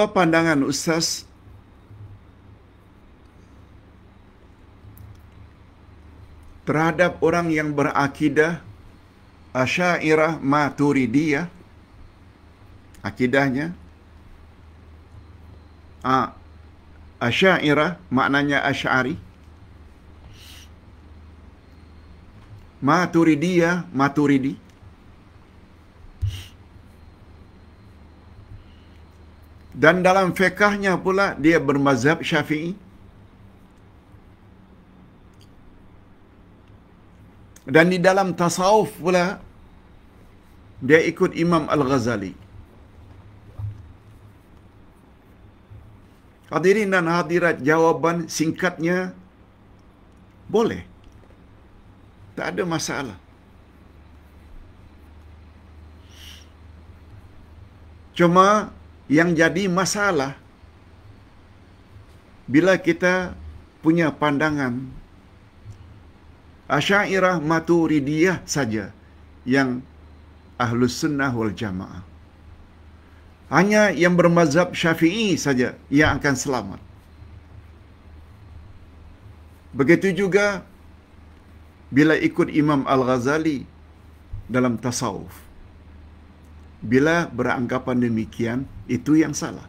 apa pandangan ustaz terhadap orang yang berakidah asyairah maturidiyah akidahnya a asyairah maknanya asyari maturidiyah maturidi, maturidi. Dan dalam fiqahnya pula dia bermazhab syafi'i. Dan di dalam tasawuf pula dia ikut Imam Al-Ghazali. Hadirin dan hadirat jawaban singkatnya boleh. Tak ada masalah. Cuma yang jadi masalah bila kita punya pandangan Asyairah Maturidiyah saja yang Ahlus Sunnah wal Jamaah. Hanya yang bermazhab Syafi'i saja yang akan selamat. Begitu juga bila ikut Imam Al-Ghazali dalam tasawuf. Bila beranggapan demikian, itu yang salah.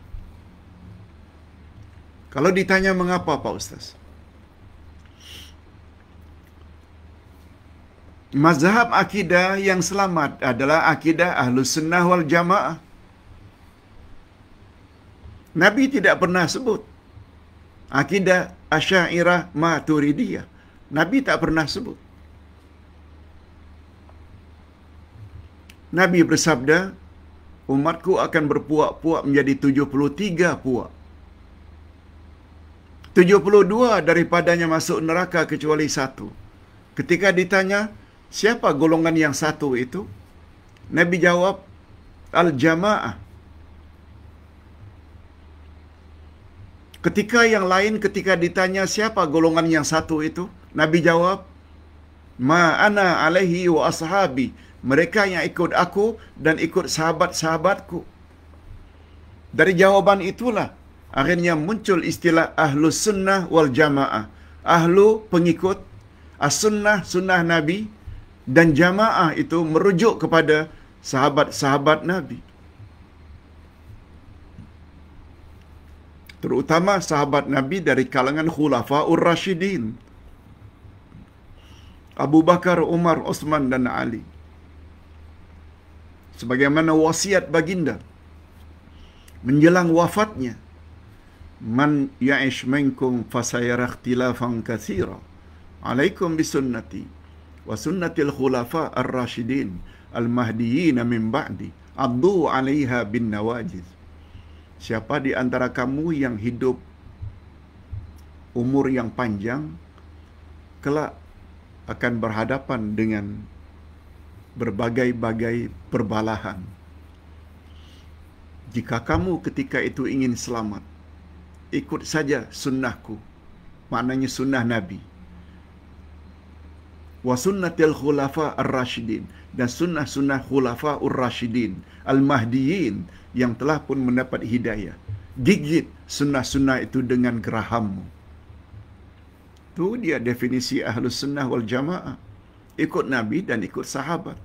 Kalau ditanya mengapa Pak Ustaz? Mazhab akidah yang selamat adalah akidah ahlus sunnah wal jamaah. Nabi tidak pernah sebut akidah asyairah maturidiyah. Nabi tak pernah sebut. Nabi bersabda, umatku akan berpuak-puak menjadi 73 puak. 72 daripadanya masuk neraka kecuali satu. Ketika ditanya, siapa golongan yang satu itu? Nabi jawab, Al-Jama'ah. Ketika yang lain, ketika ditanya siapa golongan yang satu itu? Nabi jawab, Ma'ana alaihi wa ashabi mereka yang ikut aku dan ikut sahabat-sahabatku. Dari jawaban itulah akhirnya muncul istilah ahlu sunnah wal jamaah. Ahlu pengikut, as-sunnah, sunnah Nabi dan jamaah itu merujuk kepada sahabat-sahabat Nabi. Terutama sahabat Nabi dari kalangan Khulafaur Rashidin. Abu Bakar, Umar, Osman dan Ali sebagaimana wasiat baginda menjelang wafatnya man ya'ish minkum fasayara ikhtilafan katsira alaikum bisunnati wa sunnatil khulafa ar-rashidin al-mahdiyin min ba'di addu 'alayha bin nawajiz. siapa di antara kamu yang hidup umur yang panjang kelak akan berhadapan dengan berbagai-bagai perbalahan. Jika kamu ketika itu ingin selamat, ikut saja sunnahku. Maknanya sunnah Nabi. Wa sunnatil khulafa ar-rashidin. Dan sunnah-sunnah khulafa ar-rashidin. Al-Mahdiin yang telah pun mendapat hidayah. Gigit sunnah-sunnah itu dengan gerahammu. Itu dia definisi ahlus sunnah wal jamaah ikut Nabi dan ikut sahabat.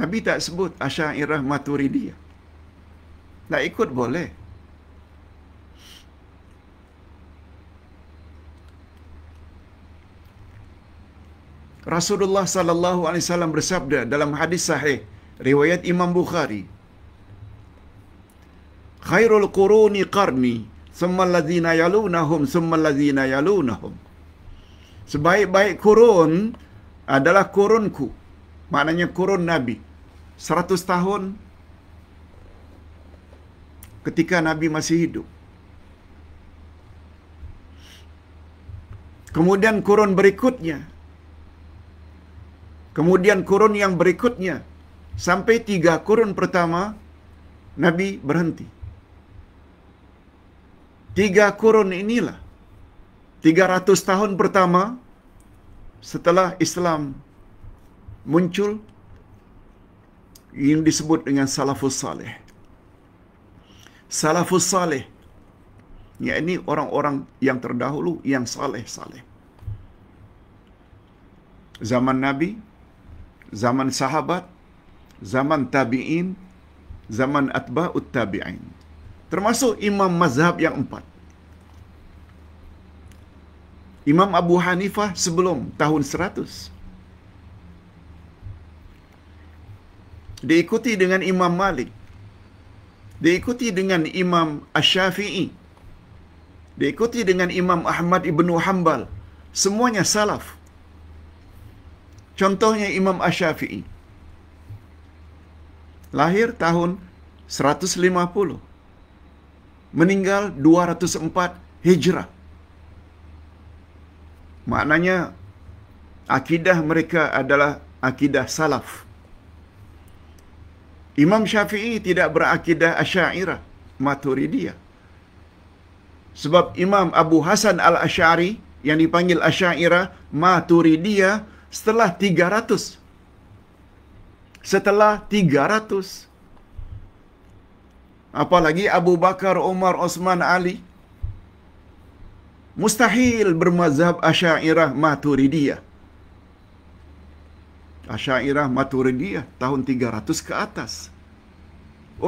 Nabi tak sebut Asyairah Maturidi. Nak ikut boleh. Rasulullah sallallahu alaihi wasallam bersabda dalam hadis sahih riwayat Imam Bukhari khairul quruni qarni summal ladzina yalunahum summal ladzina yalunahum sebaik-baik kurun adalah kurunku maknanya kurun nabi 100 tahun ketika nabi masih hidup kemudian kurun berikutnya kemudian kurun yang berikutnya sampai tiga kurun pertama nabi berhenti tiga kurun inilah 300 tahun pertama setelah Islam muncul yang disebut dengan Salafus Salih. Salafus Salih yakni orang-orang yang terdahulu yang saleh-saleh. Zaman Nabi, zaman sahabat, zaman tabi'in, zaman atba'ut tabi'in. Termasuk Imam Mazhab yang empat. Imam Abu Hanifah sebelum tahun 100. Diikuti dengan Imam Malik. Diikuti dengan Imam Ash-Shafi'i. Diikuti dengan Imam Ahmad Ibn Hanbal. Semuanya salaf. Contohnya Imam Ash-Shafi'i. Lahir tahun 150 meninggal 204 Hijrah. Maknanya akidah mereka adalah akidah salaf. Imam Syafi'i tidak berakidah Asy'ariyah, Maturidiyah. Sebab Imam Abu Hasan Al-Asy'ari yang dipanggil Asy'ariyah Maturidiyah setelah 300 setelah 300 Apalagi Abu Bakar, Umar, Osman, Ali. Mustahil bermazhab Asyairah Maturidiyah. Asyairah Maturidiyah tahun 300 ke atas.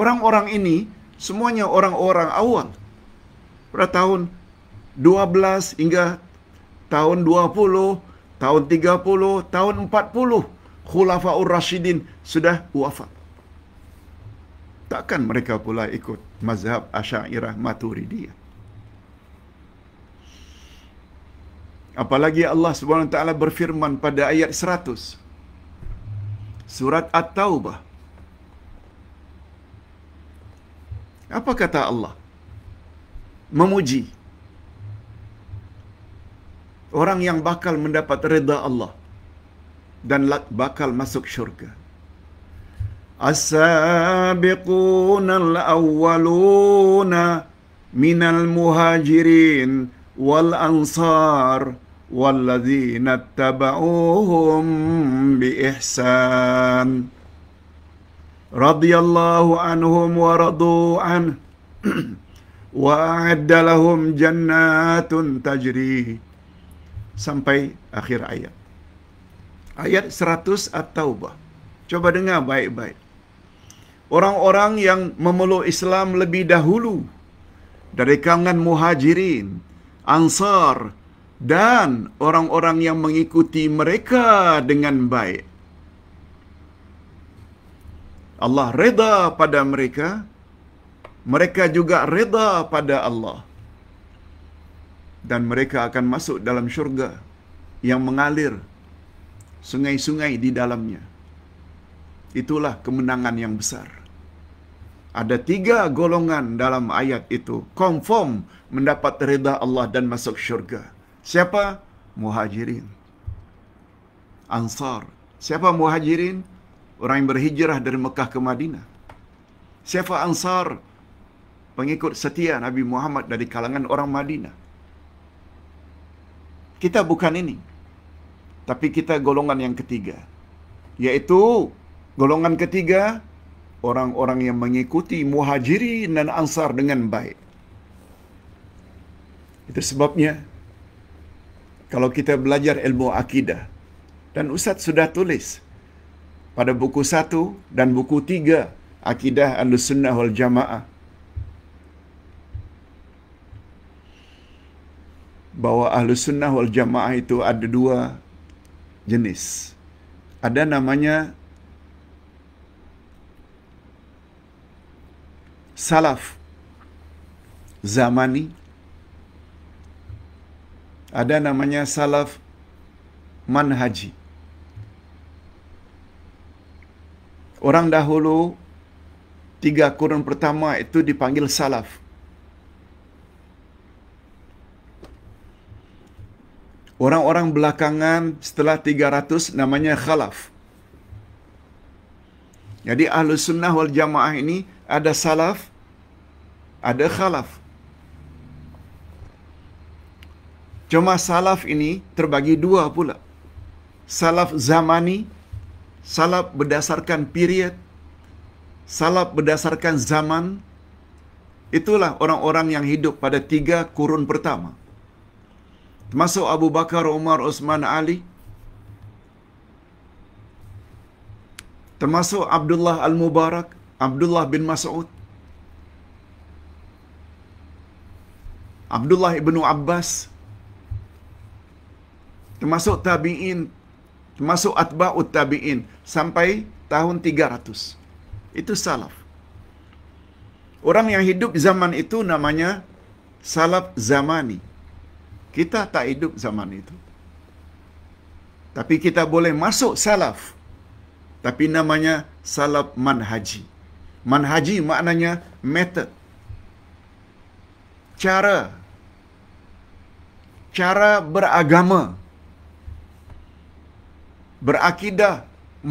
Orang-orang ini semuanya orang-orang awal. Pada tahun 12 hingga tahun 20, tahun 30, tahun 40. Khulafaur Rashidin sudah wafat takkan mereka pula ikut mazhab Asy'ariyah Maturidiyah. Apalagi Allah SWT berfirman pada ayat 100. Surat At-Taubah. Apa kata Allah? Memuji. Orang yang bakal mendapat reda Allah. Dan bakal masuk syurga. السابقون الاولون من المهاجرين والانصار والذين اتبعوهم باحسان رضي الله عنهم ورضوا عنه واعد لهم جنات تجري sampai akhir ayat ayat 100 at-taubah coba dengar baik-baik orang-orang yang memeluk Islam lebih dahulu dari kalangan muhajirin, ansar dan orang-orang yang mengikuti mereka dengan baik. Allah reda pada mereka, mereka juga reda pada Allah. Dan mereka akan masuk dalam syurga yang mengalir sungai-sungai di dalamnya. Itulah kemenangan yang besar. Ada tiga golongan dalam ayat itu. Confirm mendapat reda Allah dan masuk syurga. Siapa? Muhajirin. Ansar. Siapa muhajirin? Orang yang berhijrah dari Mekah ke Madinah. Siapa Ansar? Pengikut setia Nabi Muhammad dari kalangan orang Madinah. Kita bukan ini. Tapi kita golongan yang ketiga. Yaitu Golongan ketiga, orang-orang yang mengikuti muhajiri dan ansar dengan baik. Itu sebabnya, kalau kita belajar ilmu akidah, dan Ustaz sudah tulis pada buku satu dan buku tiga, Akidah Al-Sunnah Wal-Jamaah, bahawa ahlu sunnah wal jamaah itu ada dua jenis. Ada namanya salaf zamani ada namanya salaf manhaji orang dahulu tiga kurun pertama itu dipanggil salaf Orang-orang belakangan setelah 300 namanya khalaf. Jadi ahlu sunnah wal jamaah ini ada salaf, ada khalaf. Cuma salaf ini terbagi dua pula. Salaf zamani, salaf berdasarkan period, salaf berdasarkan zaman, itulah orang-orang yang hidup pada tiga kurun pertama. Termasuk Abu Bakar, Umar, Osman, Ali. Termasuk Abdullah Al-Mubarak. Abdullah bin Mas'ud. Abdullah ibnu Abbas. Termasuk tabi'in. Termasuk atba'ut tabi'in. Sampai tahun 300. Itu salaf. Orang yang hidup zaman itu namanya salaf zamani. Kita tak hidup zaman itu. Tapi kita boleh masuk salaf. Tapi namanya salaf manhaji. Manhaji maknanya method. Cara. Cara beragama. Berakidah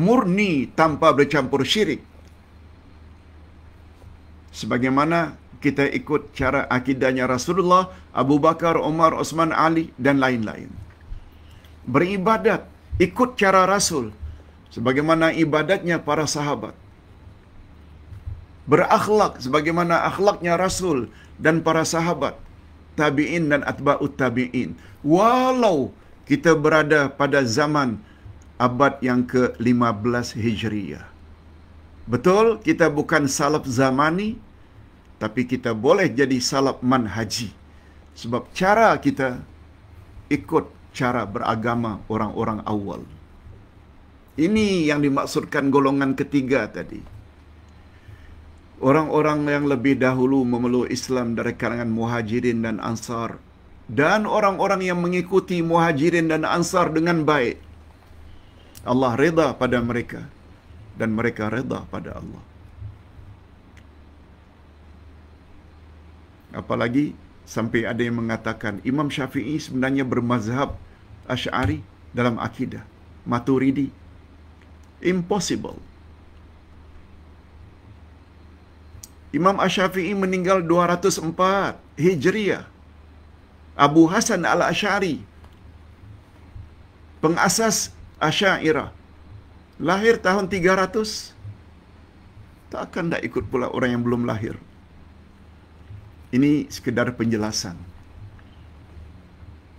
murni tanpa bercampur syirik. Sebagaimana kita ikut cara akidahnya Rasulullah, Abu Bakar, Omar, Osman, Ali dan lain-lain. Beribadat ikut cara Rasul sebagaimana ibadatnya para sahabat berakhlak sebagaimana akhlaknya rasul dan para sahabat tabiin dan atba'ut tabiin walau kita berada pada zaman abad yang ke-15 Hijriah betul kita bukan salaf zamani tapi kita boleh jadi salaf manhaji sebab cara kita ikut cara beragama orang-orang awal ini yang dimaksudkan golongan ketiga tadi orang-orang yang lebih dahulu memeluk Islam dari kalangan Muhajirin dan Ansar dan orang-orang yang mengikuti Muhajirin dan Ansar dengan baik. Allah reda pada mereka dan mereka reda pada Allah. Apalagi sampai ada yang mengatakan Imam Syafi'i sebenarnya bermazhab Asy'ari dalam akidah Maturidi. Impossible. Imam Ash-Syafi'i meninggal 204 Hijriah. Abu Hasan Al-Ash'ari. Pengasas Asha'ira, Lahir tahun 300. Tak akan tak ikut pula orang yang belum lahir. Ini sekedar penjelasan.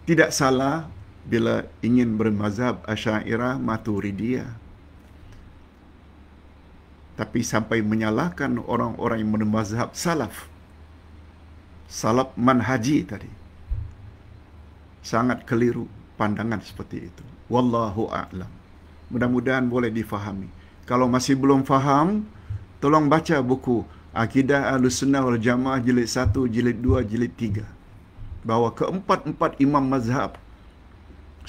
Tidak salah bila ingin bermazhab Asyairah maturidiyah tapi sampai menyalahkan orang-orang yang bermazhab salaf salaf manhaji tadi sangat keliru pandangan seperti itu wallahu a'lam mudah-mudahan boleh difahami kalau masih belum faham tolong baca buku Akidah Al-Sunnah Wal-Jamaah Jilid 1, Jilid 2, Jilid 3 Bahawa keempat-empat imam mazhab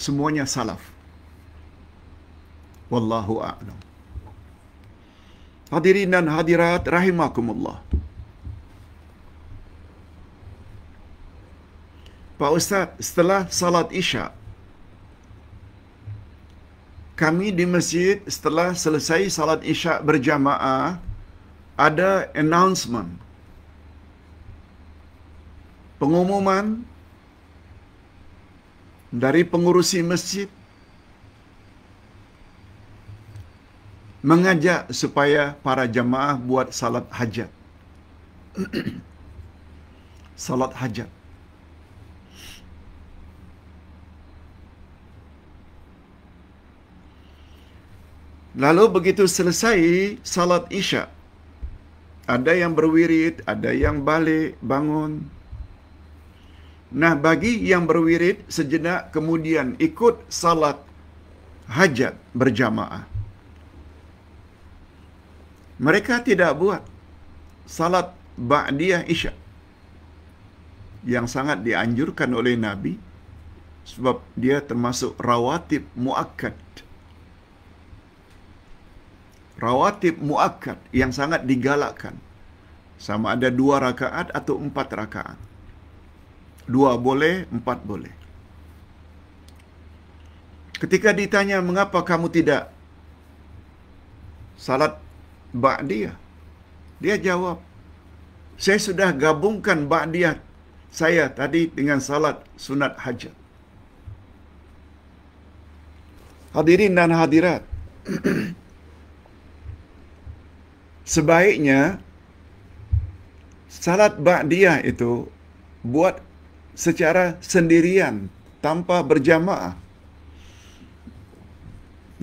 Semuanya salaf Wallahu a'lam. Hadirin dan hadirat rahimakumullah. Pak Ustaz, setelah salat Isya kami di masjid setelah selesai salat Isya berjamaah ada announcement. Pengumuman dari pengurusi masjid mengajak supaya para jamaah buat salat hajat. salat hajat. Lalu begitu selesai salat isya, ada yang berwirid, ada yang balik, bangun. Nah bagi yang berwirid sejenak kemudian ikut salat hajat berjamaah mereka tidak buat salat ba'diyah isya yang sangat dianjurkan oleh Nabi sebab dia termasuk rawatib muakkad rawatib muakkad yang sangat digalakkan sama ada dua rakaat atau empat rakaat dua boleh empat boleh ketika ditanya mengapa kamu tidak salat ba'diyah. Dia jawab, saya sudah gabungkan ba'diyah saya tadi dengan salat sunat hajat. Hadirin dan hadirat, sebaiknya salat ba'diyah itu buat secara sendirian tanpa berjamaah.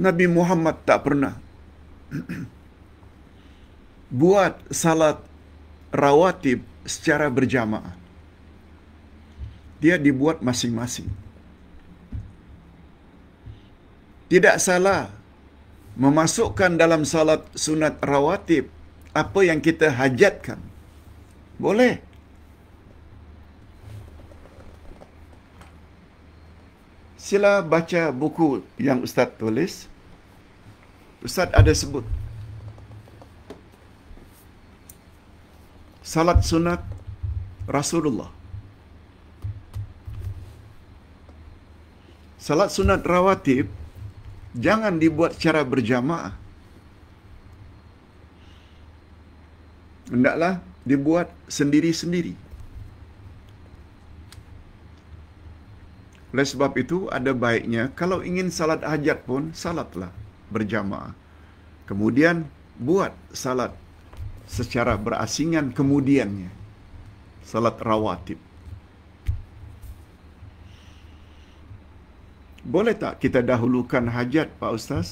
Nabi Muhammad tak pernah. buat salat rawatib secara berjamaah. Dia dibuat masing-masing. Tidak salah memasukkan dalam salat sunat rawatib apa yang kita hajatkan. Boleh. Sila baca buku yang Ustaz tulis. Ustaz ada sebut. salat sunat Rasulullah. Salat sunat rawatib jangan dibuat secara berjamaah. Hendaklah dibuat sendiri-sendiri. Oleh sebab itu ada baiknya kalau ingin salat hajat pun salatlah berjamaah. Kemudian buat salat secara berasingan kemudiannya salat rawatib boleh tak kita dahulukan hajat pak ustaz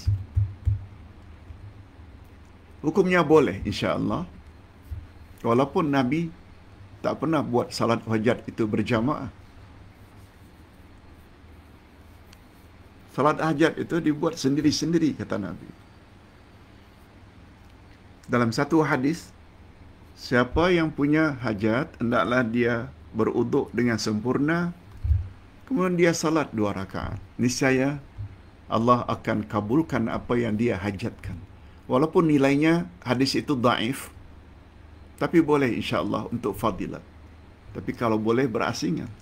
hukumnya boleh insyaallah walaupun nabi tak pernah buat salat hajat itu berjamaah salat hajat itu dibuat sendiri-sendiri kata nabi dalam satu hadis siapa yang punya hajat hendaklah dia beruduk dengan sempurna kemudian dia salat dua rakaat niscaya Allah akan kabulkan apa yang dia hajatkan walaupun nilainya hadis itu daif tapi boleh insyaallah untuk fadilah tapi kalau boleh berasingan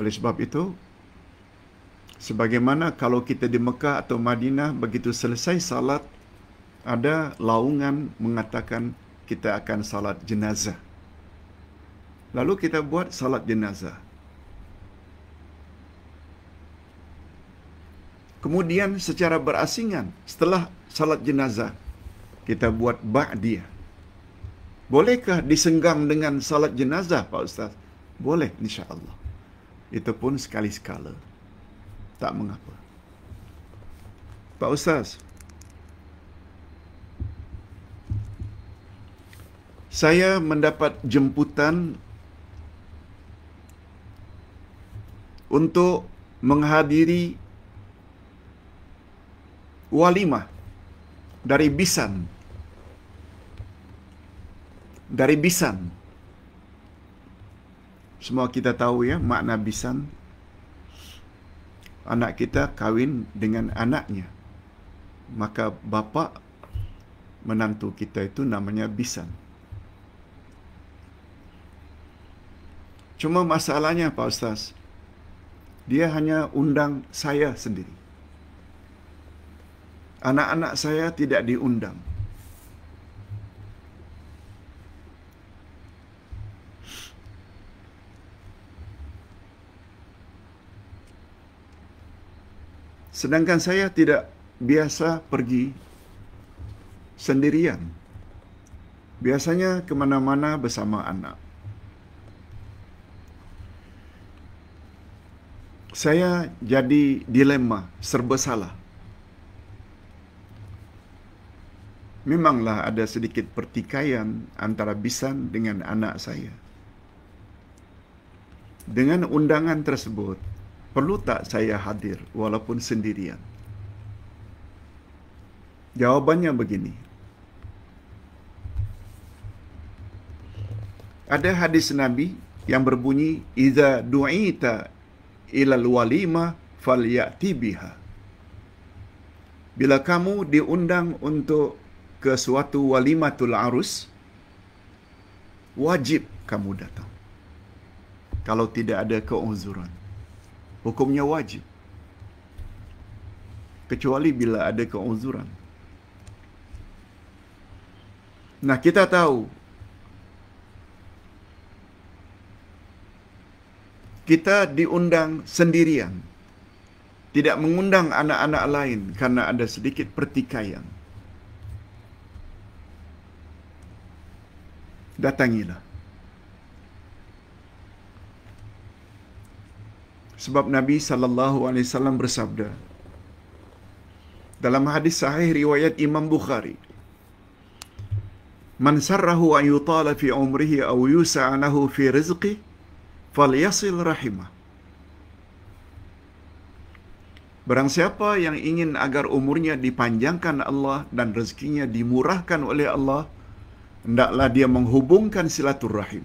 oleh sebab itu Sebagaimana kalau kita di Mekah atau Madinah begitu selesai salat ada laungan mengatakan kita akan salat jenazah. Lalu kita buat salat jenazah. Kemudian secara berasingan setelah salat jenazah kita buat ba'diyah. Bolehkah disenggang dengan salat jenazah Pak Ustaz? Boleh insya-Allah. Itu pun sekali-sekala tak mengapa. Pak Ustaz, saya mendapat jemputan untuk menghadiri walimah dari Bisan. Dari Bisan. Semua kita tahu ya makna Bisan. Bisan anak kita kahwin dengan anaknya maka bapa menantu kita itu namanya bisan cuma masalahnya pak ustaz dia hanya undang saya sendiri anak-anak saya tidak diundang Sedangkan saya tidak biasa pergi sendirian. Biasanya kemana-mana bersama anak. Saya jadi dilema serba salah. Memanglah ada sedikit pertikaian antara Bisan dengan anak saya. Dengan undangan tersebut, Perlu tak saya hadir walaupun sendirian? Jawabannya begini. Ada hadis Nabi yang berbunyi Iza du'ita ila walima walimah falyati biha. Bila kamu diundang untuk ke suatu walimatul arus, wajib kamu datang. Kalau tidak ada keuzuran. Hukumnya wajib Kecuali bila ada keuzuran Nah kita tahu Kita diundang sendirian Tidak mengundang anak-anak lain Karena ada sedikit pertikaian Datangilah sebab Nabi saw bersabda dalam hadis sahih riwayat Imam Bukhari Man sarrahu an yutala fi umrihi atau yusa'anahu fi rizqi falyasil rahimah Barang siapa yang ingin agar umurnya dipanjangkan Allah dan rezekinya dimurahkan oleh Allah hendaklah dia menghubungkan silaturahim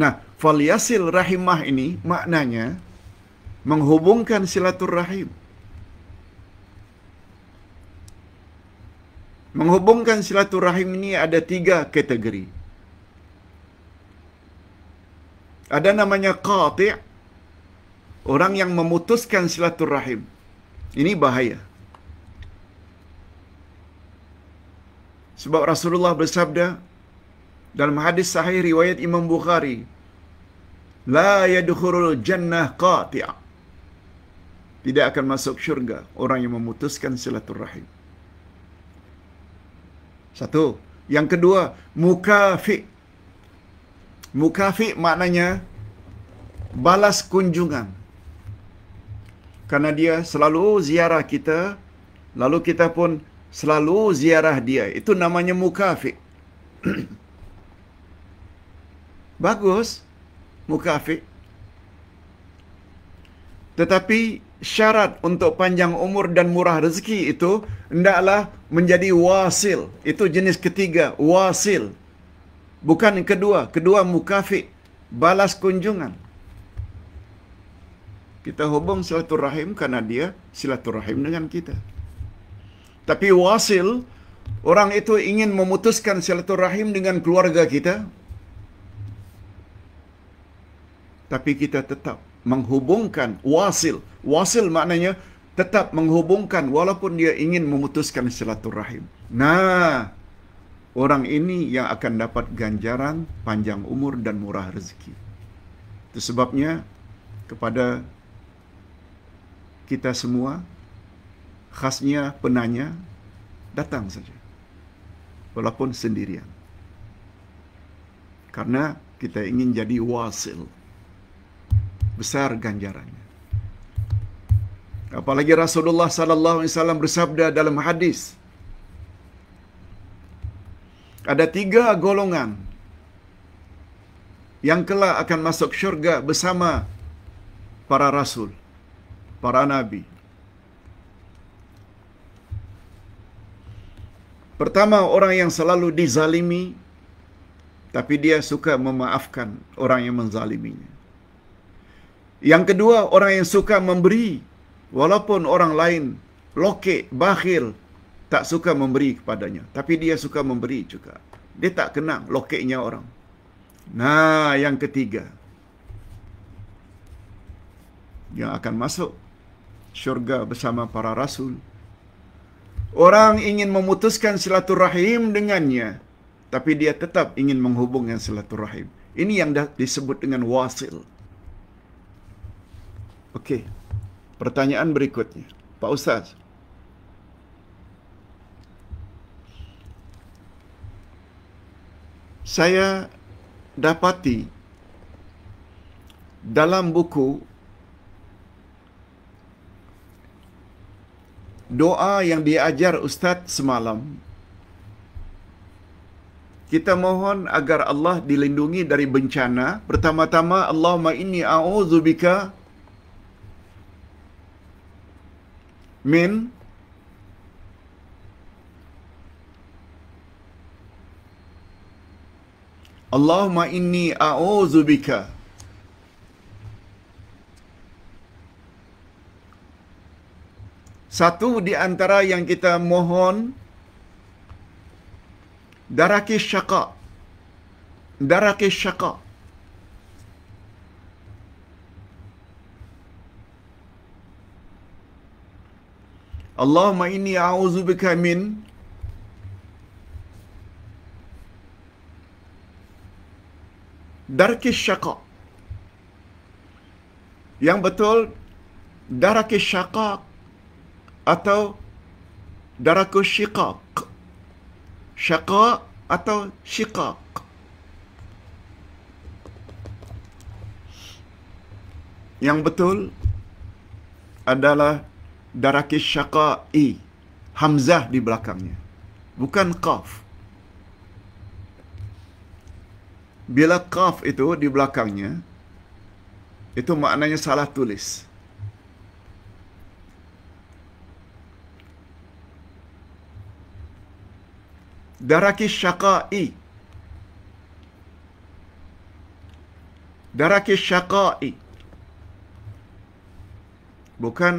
Nah, faliasil rahimah ini maknanya menghubungkan silaturahim. Menghubungkan silaturahim ini ada tiga kategori. Ada namanya qati' orang yang memutuskan silaturahim. Ini bahaya. Sebab Rasulullah bersabda, dalam hadis sahih riwayat Imam Bukhari la yadkhulul jannah qati'a tidak akan masuk syurga orang yang memutuskan silaturahim satu yang kedua mukafi mukafi maknanya balas kunjungan karena dia selalu ziarah kita lalu kita pun selalu ziarah dia itu namanya mukafi Bagus muka Afiq. Tetapi syarat untuk panjang umur dan murah rezeki itu hendaklah menjadi wasil. Itu jenis ketiga, wasil. Bukan kedua, kedua mukafik balas kunjungan. Kita hubung silaturahim karena dia silaturahim dengan kita. Tapi wasil, orang itu ingin memutuskan silaturahim dengan keluarga kita, tapi kita tetap menghubungkan wasil. Wasil maknanya tetap menghubungkan walaupun dia ingin memutuskan silaturahim. Nah, orang ini yang akan dapat ganjaran panjang umur dan murah rezeki. Itu sebabnya kepada kita semua khasnya penanya datang saja. Walaupun sendirian. Karena kita ingin jadi wasil besar ganjarannya. Apalagi Rasulullah sallallahu alaihi wasallam bersabda dalam hadis ada tiga golongan yang kelak akan masuk syurga bersama para rasul, para nabi. Pertama, orang yang selalu dizalimi, tapi dia suka memaafkan orang yang menzaliminya. Yang kedua, orang yang suka memberi walaupun orang lain lokek, bakhil, tak suka memberi kepadanya, tapi dia suka memberi juga. Dia tak kenal lokeknya orang. Nah, yang ketiga. Yang akan masuk syurga bersama para rasul. Orang ingin memutuskan silaturahim dengannya, tapi dia tetap ingin menghubungkan silaturahim. Ini yang disebut dengan wasil. Okey. Pertanyaan berikutnya. Pak Ustaz. Saya dapati dalam buku doa yang diajar Ustaz semalam kita mohon agar Allah dilindungi dari bencana. Pertama-tama, Allahumma inni a'udzubika min Allahumma inni a'udzu bika Satu di antara yang kita mohon daraki syaqa daraki syaqa Allahumma inni a'udzu bika min darki syaqa. Yang betul darki syaqa atau daraku syiqaq. Syaqa atau syiqaq. Yang betul adalah Darakis Syaka'i eh, Hamzah di belakangnya Bukan Qaf Bila Qaf itu di belakangnya Itu maknanya salah tulis Darakis Syaka'i eh. Darakis Syaka'i eh. Bukan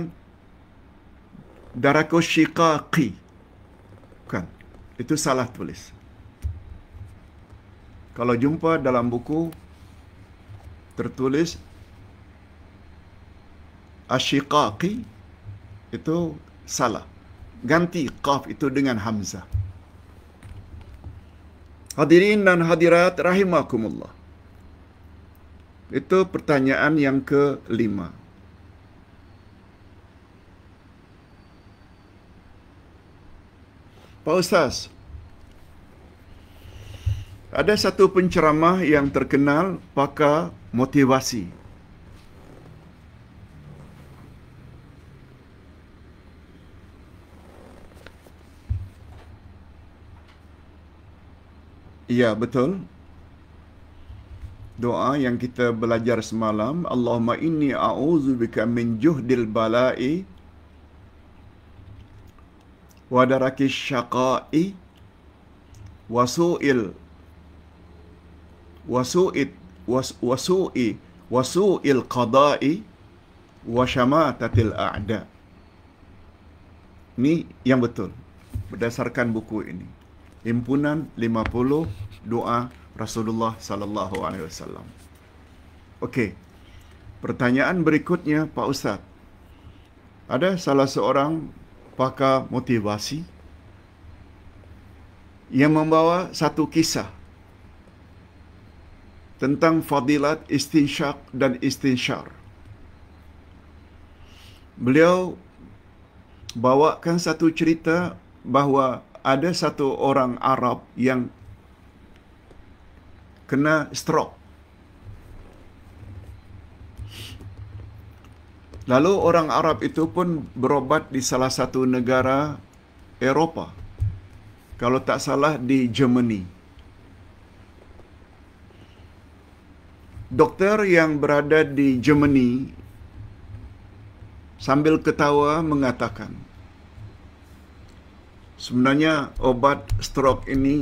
Daraku Shikaki. Bukan. Itu salah tulis. Kalau jumpa dalam buku tertulis Ashikaki itu salah. Ganti qaf itu dengan hamzah. Hadirin dan hadirat rahimakumullah. Itu pertanyaan yang kelima. Pak Ustaz, ada satu penceramah yang terkenal pakar motivasi. Ya, betul. Doa yang kita belajar semalam, Allahumma inni a'udzubika min juhdil bala'i ودرك الشقاء وسوء ال... وسوء وسوء وسوء القضاء وشماتة الأعداء ni yang betul berdasarkan buku ini himpunan 50 doa Rasulullah sallallahu alaihi wasallam okey pertanyaan berikutnya Pak Ustaz ada salah seorang pakar motivasi yang membawa satu kisah tentang fadilat istinsyak dan istinsyar. Beliau bawakan satu cerita bahawa ada satu orang Arab yang kena strok. Lalu orang Arab itu pun berobat di salah satu negara Eropa. Kalau tak salah di Germany. Doktor yang berada di Germany sambil ketawa mengatakan, sebenarnya obat stroke ini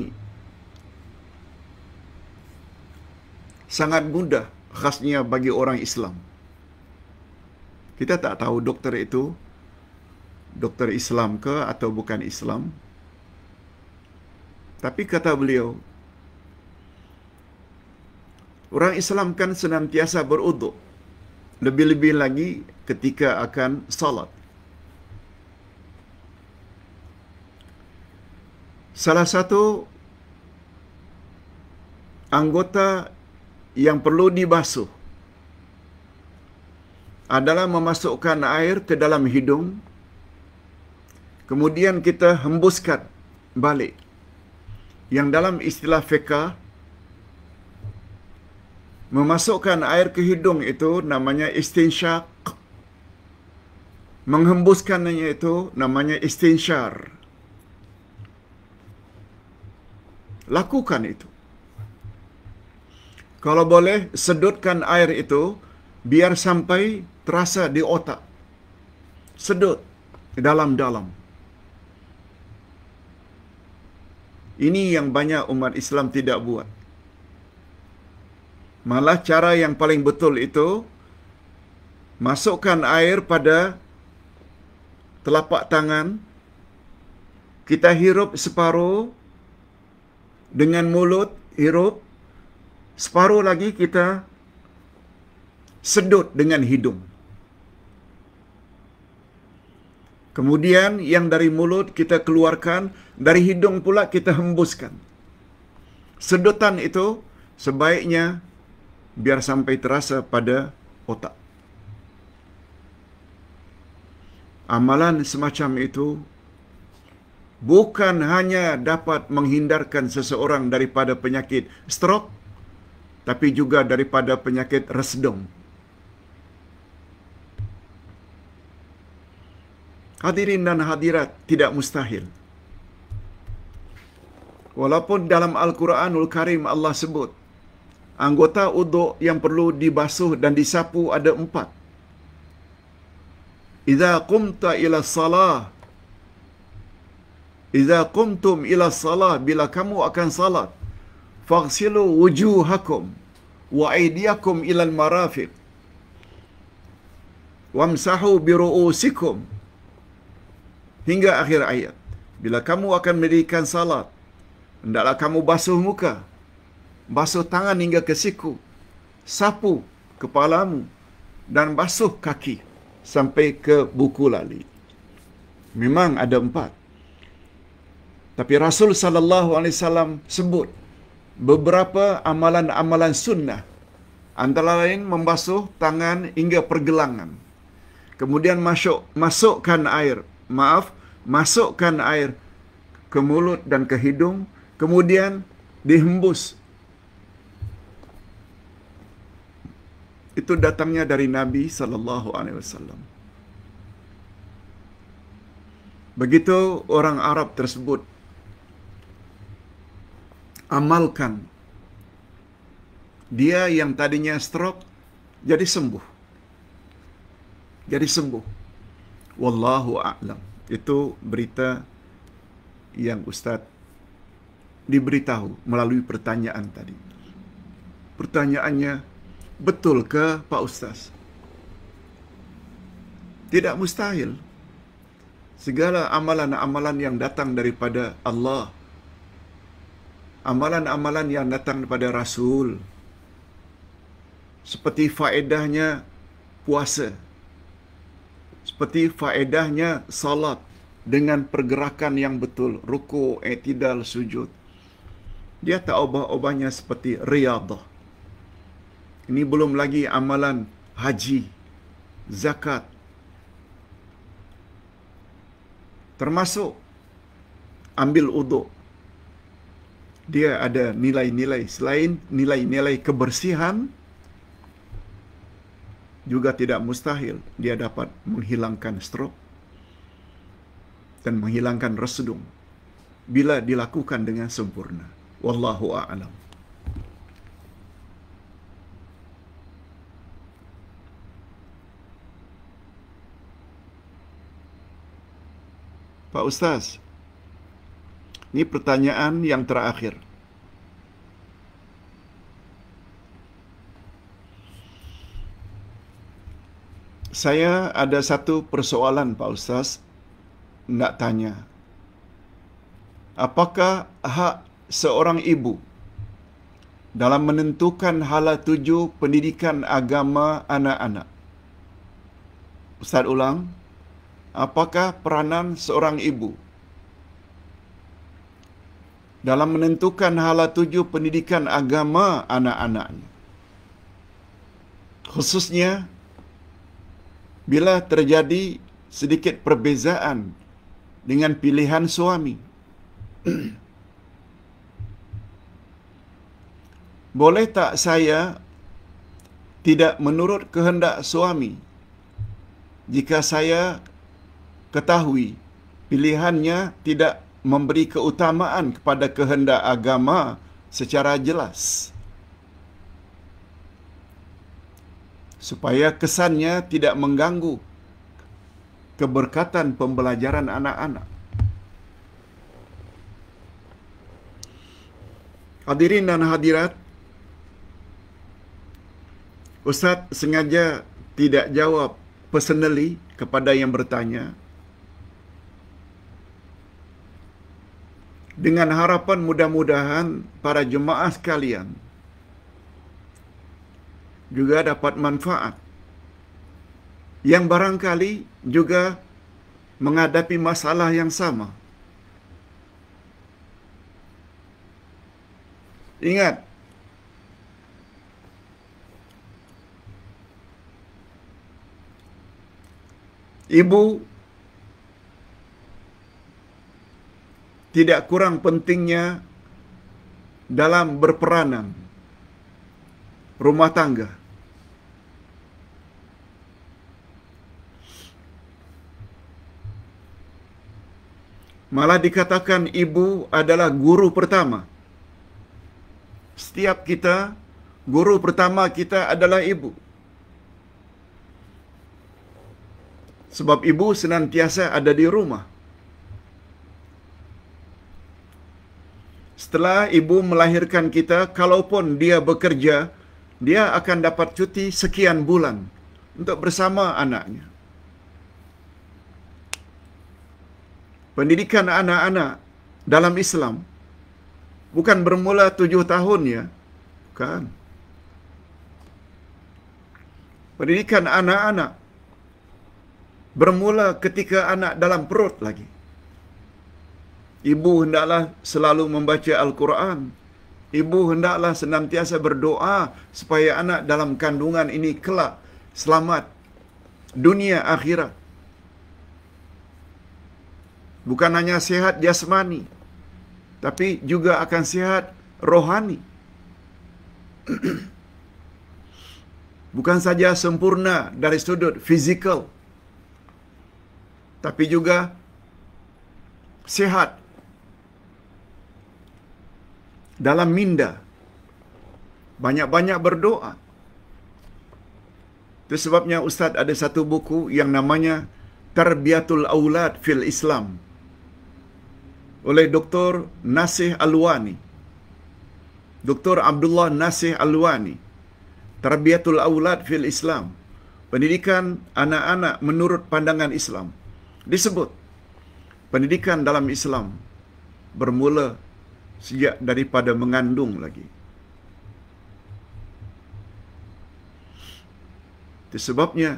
sangat mudah khasnya bagi orang Islam kita tak tahu doktor itu doktor Islam ke atau bukan Islam. Tapi kata beliau, orang Islam kan senantiasa beruduk. Lebih-lebih lagi ketika akan salat. Salah satu anggota yang perlu dibasuh adalah memasukkan air ke dalam hidung kemudian kita hembuskan balik yang dalam istilah feka memasukkan air ke hidung itu namanya istinsyak menghembuskannya itu namanya istinsyar lakukan itu kalau boleh sedutkan air itu biar sampai terasa di otak. Sedut di dalam-dalam. Ini yang banyak umat Islam tidak buat. Malah cara yang paling betul itu masukkan air pada telapak tangan kita hirup separuh dengan mulut hirup separuh lagi kita sedut dengan hidung. Kemudian yang dari mulut kita keluarkan, dari hidung pula kita hembuskan. Sedutan itu sebaiknya biar sampai terasa pada otak. Amalan semacam itu bukan hanya dapat menghindarkan seseorang daripada penyakit stroke tapi juga daripada penyakit resdung, hadirin dan hadirat tidak mustahil. Walaupun dalam Al-Quranul Karim Allah sebut, anggota uduk yang perlu dibasuh dan disapu ada empat. Iza kumta ila salah, Iza kumtum ila salah, bila kamu akan salat, faghsilu wujuhakum wa aydiyakum ila al-marafiq. Wamsahu biru'usikum hingga akhir ayat. Bila kamu akan mendirikan salat, hendaklah kamu basuh muka, basuh tangan hingga ke siku, sapu kepalamu dan basuh kaki sampai ke buku lali. Memang ada empat. Tapi Rasul sallallahu alaihi wasallam sebut beberapa amalan-amalan sunnah antara lain membasuh tangan hingga pergelangan. Kemudian masuk masukkan air, maaf, masukkan air ke mulut dan ke hidung, kemudian dihembus. Itu datangnya dari Nabi sallallahu alaihi wasallam. Begitu orang Arab tersebut amalkan dia yang tadinya stroke jadi sembuh. Jadi sembuh. Wallahu a'lam itu berita yang Ustaz diberitahu melalui pertanyaan tadi. Pertanyaannya, betul ke Pak Ustaz? Tidak mustahil. Segala amalan-amalan yang datang daripada Allah, amalan-amalan yang datang daripada Rasul, seperti faedahnya puasa, seperti faedahnya salat dengan pergerakan yang betul ruku i'tidal sujud dia tak ubah-ubahnya seperti riyadhah ini belum lagi amalan haji zakat termasuk ambil uduk dia ada nilai-nilai selain nilai-nilai kebersihan juga tidak mustahil dia dapat menghilangkan stroke dan menghilangkan resedung bila dilakukan dengan sempurna. Wallahu a'lam. Pak Ustaz, ini pertanyaan yang terakhir. Saya ada satu persoalan Pak Ustaz nak tanya. Apakah hak seorang ibu dalam menentukan hala tuju pendidikan agama anak-anak? Ustaz ulang, apakah peranan seorang ibu dalam menentukan hala tuju pendidikan agama anak-anaknya? Khususnya bila terjadi sedikit perbezaan dengan pilihan suami. Boleh tak saya tidak menurut kehendak suami jika saya ketahui pilihannya tidak memberi keutamaan kepada kehendak agama secara jelas? supaya kesannya tidak mengganggu keberkatan pembelajaran anak-anak. Hadirin dan hadirat, Ustaz sengaja tidak jawab personally kepada yang bertanya dengan harapan mudah-mudahan para jemaah sekalian juga dapat manfaat. Yang barangkali juga menghadapi masalah yang sama. Ingat, ibu tidak kurang pentingnya dalam berperanan rumah tangga. Malah dikatakan ibu adalah guru pertama. Setiap kita, guru pertama kita adalah ibu. Sebab ibu senantiasa ada di rumah. Setelah ibu melahirkan kita, kalaupun dia bekerja, dia akan dapat cuti sekian bulan untuk bersama anaknya. Pendidikan anak-anak dalam Islam bukan bermula tujuh tahun ya, kan? Pendidikan anak-anak bermula ketika anak dalam perut lagi. Ibu hendaklah selalu membaca Al-Quran ibu hendaklah senantiasa berdoa supaya anak dalam kandungan ini kelak selamat dunia akhirat. Bukan hanya sehat jasmani, tapi juga akan sehat rohani. Bukan saja sempurna dari sudut fizikal, tapi juga sehat dalam minda. Banyak-banyak berdoa. Itu sebabnya Ustaz ada satu buku yang namanya Tarbiatul Aulad Fil Islam. Oleh Dr. Nasih Alwani. Dr. Abdullah Nasih Alwani. Tarbiatul Aulad Fil Islam. Pendidikan anak-anak menurut pandangan Islam. Disebut pendidikan dalam Islam bermula sejak daripada mengandung lagi. Sebabnya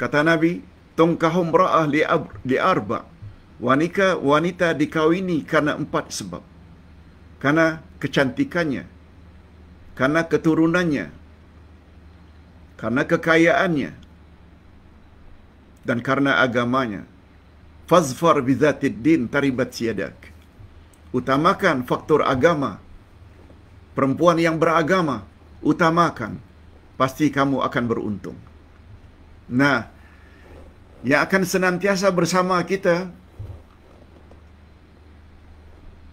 kata Nabi, tongkahum ra'ah li arba. Wanita wanita dikawini karena empat sebab. Karena kecantikannya, karena keturunannya, karena kekayaannya dan karena agamanya. Fazfar bizatid din taribat siadak utamakan faktor agama. Perempuan yang beragama, utamakan. Pasti kamu akan beruntung. Nah, yang akan senantiasa bersama kita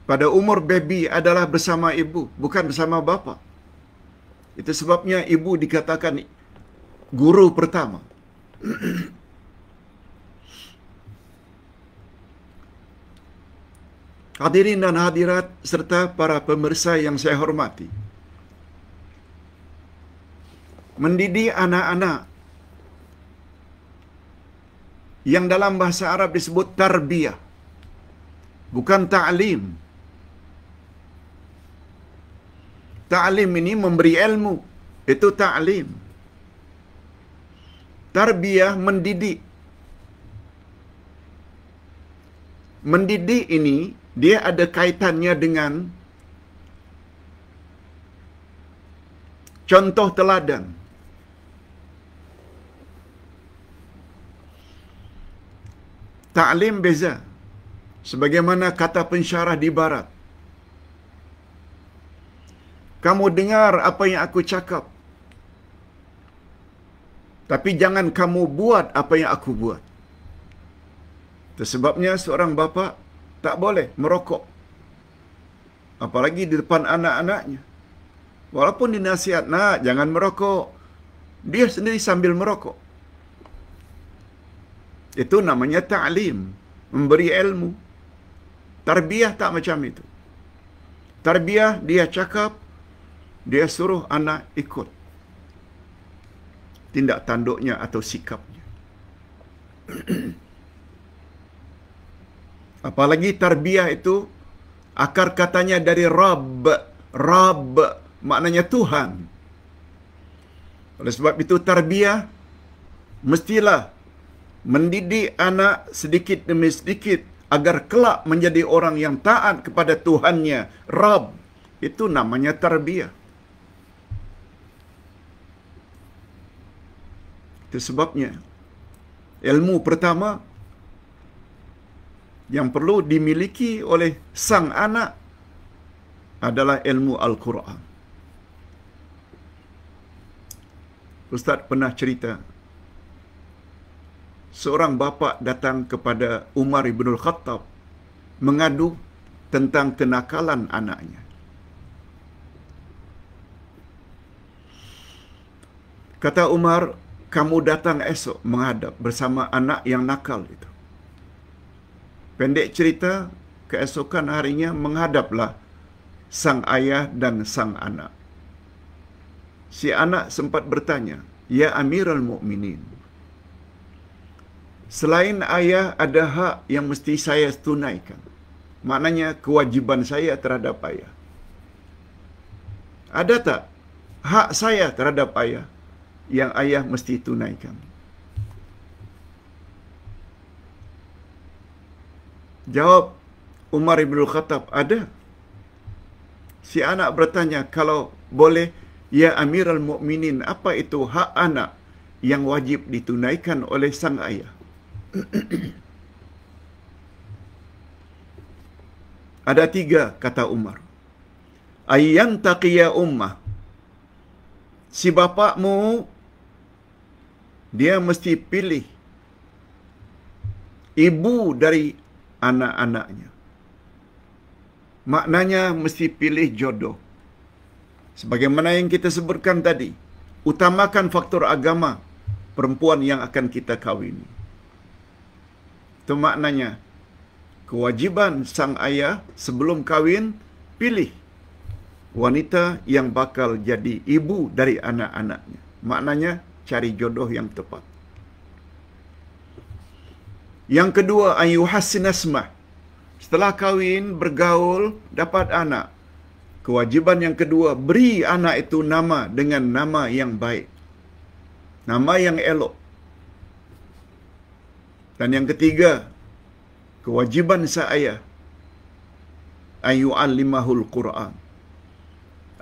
pada umur baby adalah bersama ibu, bukan bersama bapa. Itu sebabnya ibu dikatakan guru pertama. Hadirin dan hadirat serta para pemirsa yang saya hormati. Mendidik anak-anak yang dalam bahasa Arab disebut tarbiyah. Bukan ta'lim. Ta'lim ini memberi ilmu. Itu ta'lim. Tarbiyah mendidik. Mendidik ini dia ada kaitannya dengan contoh teladan. Ta'lim beza. Sebagaimana kata pensyarah di barat. Kamu dengar apa yang aku cakap. Tapi jangan kamu buat apa yang aku buat. Tersebabnya seorang bapa tak boleh merokok. Apalagi di depan anak-anaknya. Walaupun dinasihat, nak jangan merokok. Dia sendiri sambil merokok. Itu namanya ta'lim. Memberi ilmu. Tarbiah tak macam itu. Tarbiah dia cakap, dia suruh anak ikut. Tindak tanduknya atau sikapnya. Apalagi tarbiyah itu akar katanya dari Rabb. Rabb maknanya Tuhan. Oleh sebab itu tarbiyah mestilah mendidik anak sedikit demi sedikit agar kelak menjadi orang yang taat kepada Tuhannya, Rabb. Itu namanya tarbiyah. Itu sebabnya ilmu pertama yang perlu dimiliki oleh sang anak adalah ilmu Al-Quran. Ustaz pernah cerita seorang bapa datang kepada Umar bin Khattab mengadu tentang kenakalan anaknya. Kata Umar, kamu datang esok menghadap bersama anak yang nakal itu. Pendek cerita, keesokan harinya menghadaplah sang ayah dan sang anak. Si anak sempat bertanya, "Ya Amirul Mukminin, selain ayah ada hak yang mesti saya tunaikan. Maknanya kewajiban saya terhadap ayah. Ada tak hak saya terhadap ayah yang ayah mesti tunaikan?" Jawab Umar Ibn Khattab, ada. Si anak bertanya, kalau boleh, Ya Amirul Mukminin, apa itu hak anak yang wajib ditunaikan oleh sang ayah? ada tiga, kata Umar. Ayyan taqiyya ummah. Si bapakmu, dia mesti pilih ibu dari anak-anaknya. Maknanya mesti pilih jodoh. Sebagaimana yang kita sebutkan tadi, utamakan faktor agama perempuan yang akan kita kahwini. Itu maknanya kewajiban sang ayah sebelum kawin pilih wanita yang bakal jadi ibu dari anak-anaknya. Maknanya cari jodoh yang tepat. Yang kedua, ayuhasin asmah. Setelah kahwin, bergaul, dapat anak. Kewajiban yang kedua, beri anak itu nama dengan nama yang baik. Nama yang elok. Dan yang ketiga, kewajiban saya, ayu alimahul Qur'an.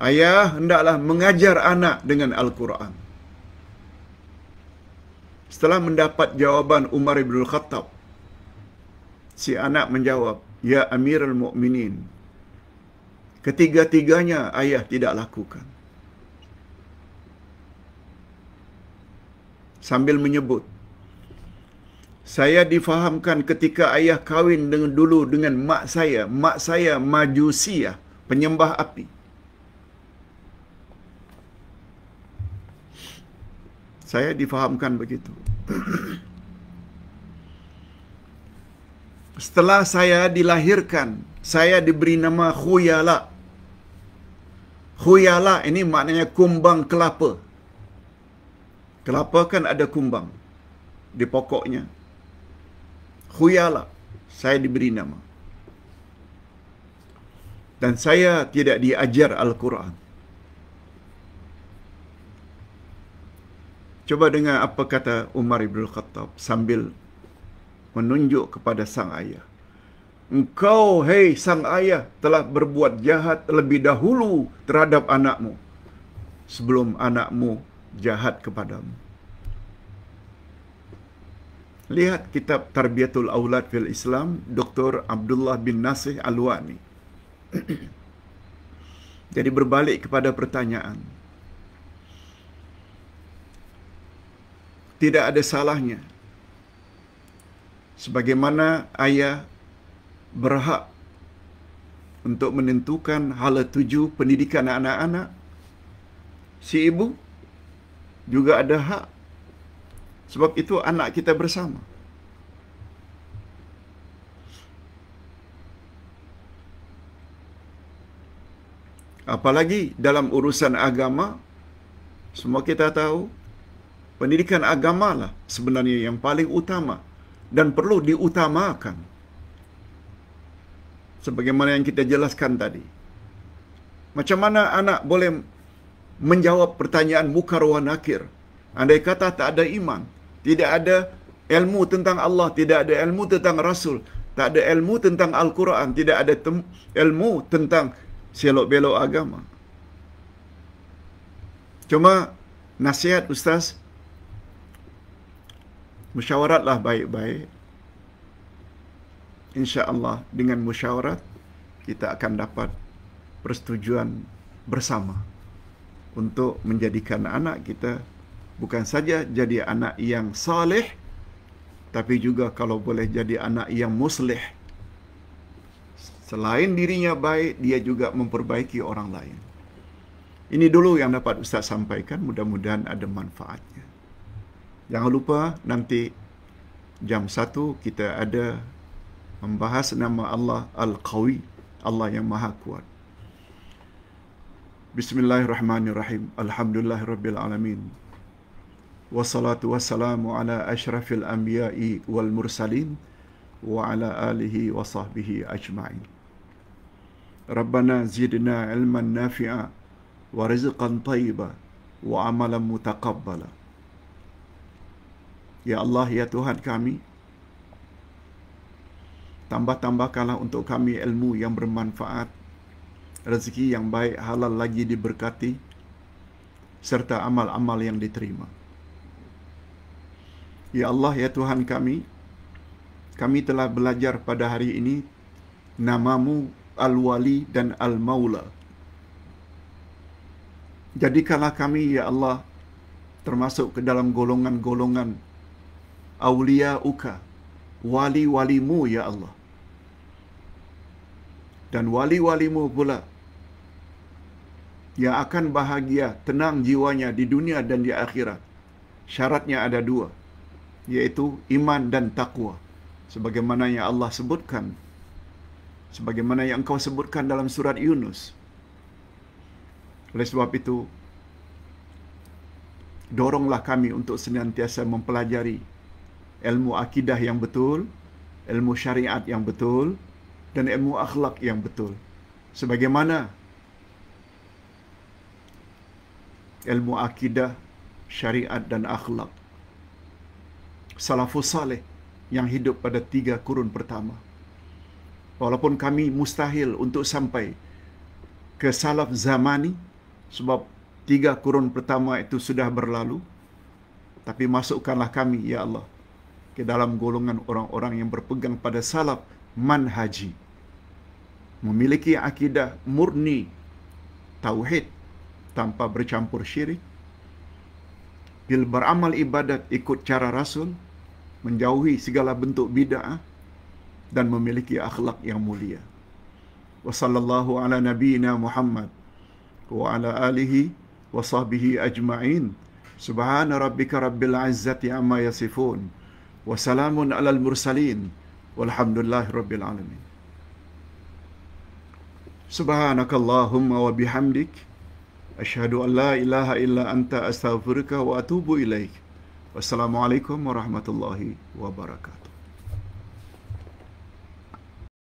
Ayah hendaklah mengajar anak dengan Al-Quran. Setelah mendapat jawaban Umar ibnul Khattab, Si anak menjawab, Ya Amirul Mukminin. Ketiga-tiganya ayah tidak lakukan. Sambil menyebut, saya difahamkan ketika ayah kahwin dengan dulu dengan mak saya, mak saya Majusiah, penyembah api. Saya difahamkan begitu setelah saya dilahirkan, saya diberi nama Huyala. Huyala ini maknanya kumbang kelapa. Kelapa kan ada kumbang di pokoknya. Huyala, saya diberi nama. Dan saya tidak diajar Al-Quran. Coba dengar apa kata Umar Ibn Khattab sambil menunjuk kepada sang ayah. Engkau, hei sang ayah, telah berbuat jahat lebih dahulu terhadap anakmu sebelum anakmu jahat kepadamu. Lihat kitab Tarbiatul Aulad fil Islam Dr. Abdullah bin Nasih Alwani. Jadi berbalik kepada pertanyaan. Tidak ada salahnya sebagaimana ayah berhak untuk menentukan hala tuju pendidikan anak-anak, si ibu juga ada hak sebab itu anak kita bersama. Apalagi dalam urusan agama, semua kita tahu pendidikan agamalah sebenarnya yang paling utama dan perlu diutamakan. Sebagaimana yang kita jelaskan tadi. Macam mana anak boleh menjawab pertanyaan muka akhir? Andai kata tak ada iman, tidak ada ilmu tentang Allah, tidak ada ilmu tentang Rasul, tak ada ilmu tentang Al-Quran, tidak ada ilmu tentang selok-belok agama. Cuma nasihat Ustaz, Musyawaratlah baik-baik. InsyaAllah dengan musyawarat, kita akan dapat persetujuan bersama untuk menjadikan anak kita bukan saja jadi anak yang salih, tapi juga kalau boleh jadi anak yang muslih. Selain dirinya baik, dia juga memperbaiki orang lain. Ini dulu yang dapat Ustaz sampaikan, mudah-mudahan ada manfaatnya. Jangan lupa nanti jam 1 kita ada membahas nama Allah Al-Qawi, Allah yang Maha Kuat. Bismillahirrahmanirrahim. Alhamdulillahirrabbilalamin. Wassalatu wassalamu ala ashrafil anbiya'i wal mursalin wa ala alihi wa sahbihi ajma'in. Rabbana zidna ilman nafi'a wa rizqan tayyiba wa amalan mutaqabbala. Ya Allah, Ya Tuhan kami, tambah-tambahkanlah untuk kami ilmu yang bermanfaat, rezeki yang baik, halal lagi diberkati, serta amal-amal yang diterima. Ya Allah, Ya Tuhan kami, kami telah belajar pada hari ini namamu Al-Wali dan Al-Mawla. Jadikanlah kami, Ya Allah, termasuk ke dalam golongan-golongan Uka, wali-walimu ya Allah dan wali-walimu pula yang akan bahagia tenang jiwanya di dunia dan di akhirat syaratnya ada dua yaitu iman dan takwa sebagaimana yang Allah sebutkan sebagaimana yang engkau sebutkan dalam surat Yunus oleh sebab itu doronglah kami untuk senantiasa mempelajari ilmu akidah yang betul, ilmu syariat yang betul dan ilmu akhlak yang betul. Sebagaimana ilmu akidah, syariat dan akhlak salafus saleh yang hidup pada tiga kurun pertama. Walaupun kami mustahil untuk sampai ke salaf zamani sebab tiga kurun pertama itu sudah berlalu. Tapi masukkanlah kami, Ya Allah, ke dalam golongan orang-orang yang berpegang pada salaf manhaji memiliki akidah murni tauhid tanpa bercampur syirik bil beramal ibadat ikut cara rasul menjauhi segala bentuk bid'ah dan memiliki akhlak yang mulia wa sallallahu ala nabiyyina muhammad wa ala alihi wa sahbihi ajma'in subhana rabbika rabbil izzati amma yasifun wasalamun alal mursalin walhamdulillahi rabbil alamin subhanakallahumma wa bihamdik ashhadu an la ilaha illa anta astaghfiruka wa atubu ilaik Wassalamu'alaikum warahmatullahi wabarakatuh